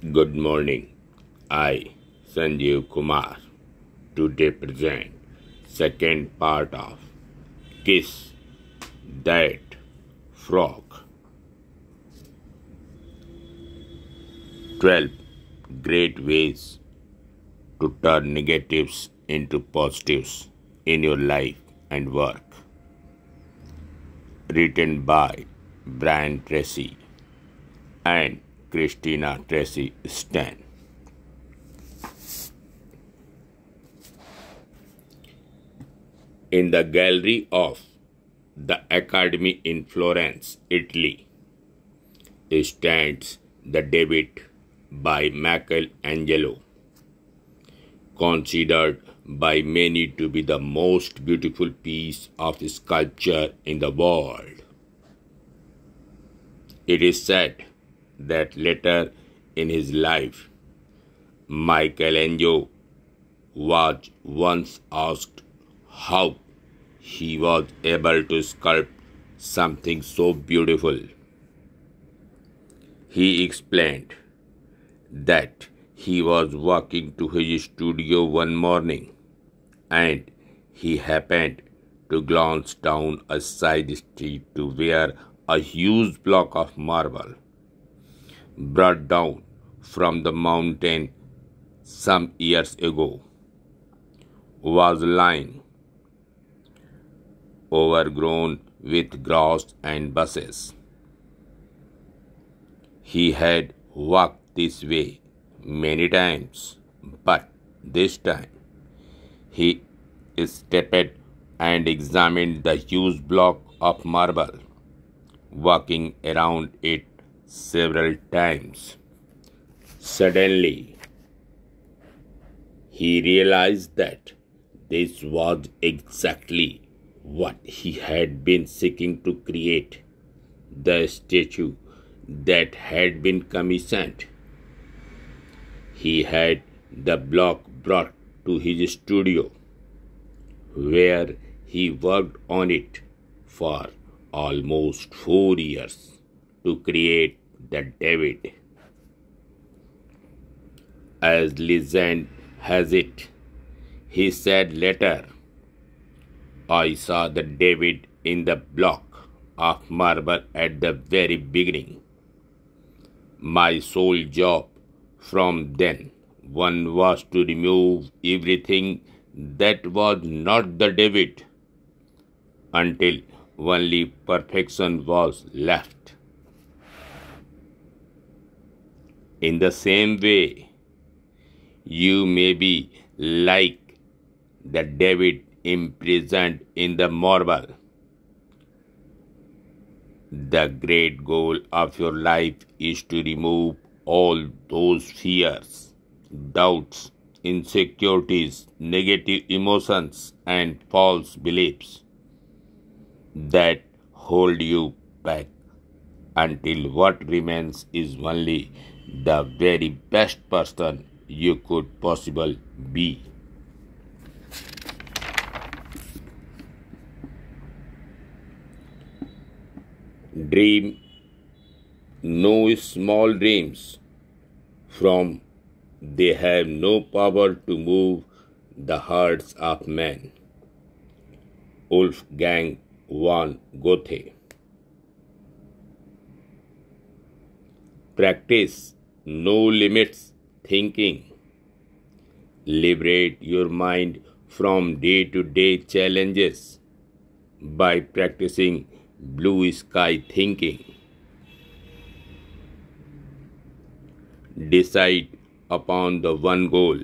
Good morning. I, Sanjeev Kumar, today present second part of Kiss That Frog. 12 Great Ways to Turn Negatives into Positives in Your Life and Work. Written by Brian Tracy and Christina Tracy Stan. In the gallery of the Academy in Florence, Italy, stands the David by Michelangelo, considered by many to be the most beautiful piece of sculpture in the world. It is said that later in his life, Michelangelo was once asked how he was able to sculpt something so beautiful. He explained that he was walking to his studio one morning and he happened to glance down a side street to where a huge block of marble brought down from the mountain some years ago was lying overgrown with grass and bushes. He had walked this way many times, but this time he stepped and examined the huge block of marble, walking around it several times. Suddenly, he realized that this was exactly what he had been seeking to create the statue that had been commissioned. He had the block brought to his studio, where he worked on it for almost four years to create that David, as legend has it, he said later, I saw the David in the block of marble at the very beginning. My sole job from then one was to remove everything that was not the David until only perfection was left. In the same way, you may be like the David imprisoned in the marble. The great goal of your life is to remove all those fears, doubts, insecurities, negative emotions, and false beliefs that hold you back until what remains is only the very best person you could possibly be. Dream no small dreams, from they have no power to move the hearts of men. Wolfgang von Goethe Practice no limits thinking. Liberate your mind from day to day challenges by practicing blue sky thinking. Decide upon the one goal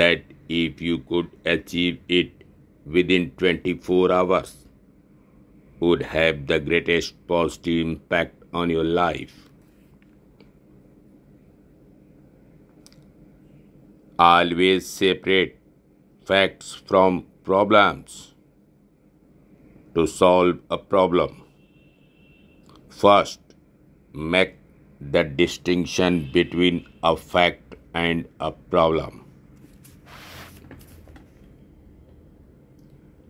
that if you could achieve it within 24 hours would have the greatest positive impact on your life. always separate facts from problems to solve a problem. First, make the distinction between a fact and a problem.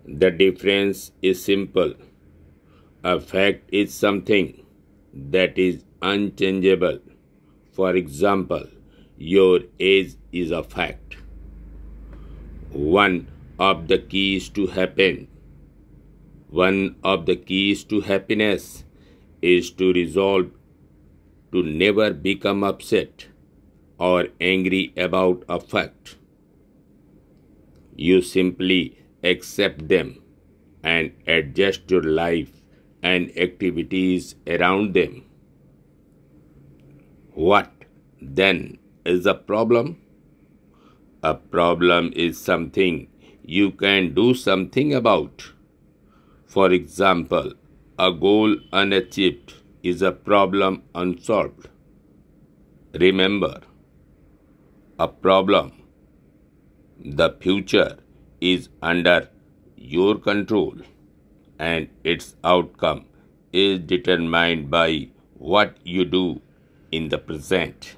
The difference is simple. A fact is something that is unchangeable. For example, your age is a fact. One of the keys to happen. One of the keys to happiness is to resolve to never become upset or angry about a fact. You simply accept them and adjust your life and activities around them. What then is a problem? A problem is something you can do something about. For example, a goal unachieved is a problem unsolved. Remember, a problem, the future is under your control and its outcome is determined by what you do in the present.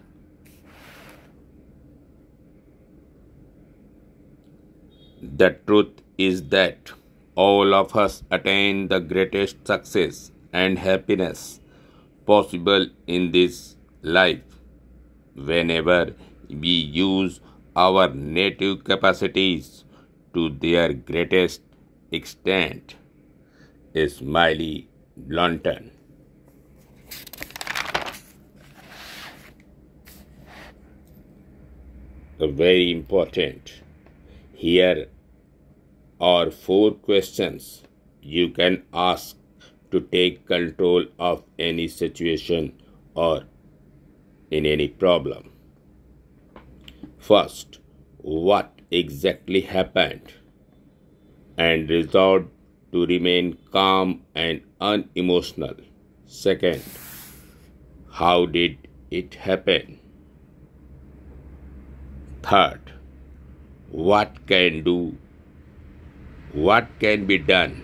The truth is that all of us attain the greatest success and happiness possible in this life whenever we use our native capacities to their greatest extent. Smiley a Very important. Here are four questions you can ask to take control of any situation or in any problem. First, what exactly happened? And resolve to remain calm and unemotional. Second, how did it happen? Third, what can do, what can be done.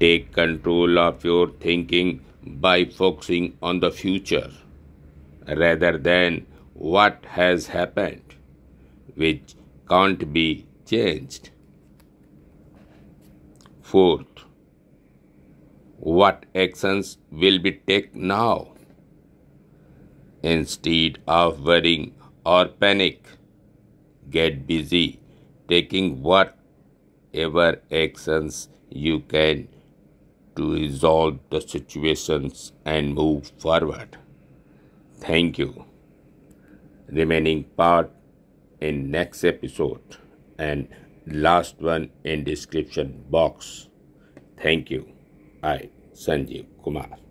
Take control of your thinking by focusing on the future rather than what has happened, which can't be changed. Fourth, what actions will be taken now? Instead of worrying or panic. Get busy taking whatever actions you can to resolve the situations and move forward. Thank you. Remaining part in next episode and last one in description box. Thank you. I Sanjeev Kumar.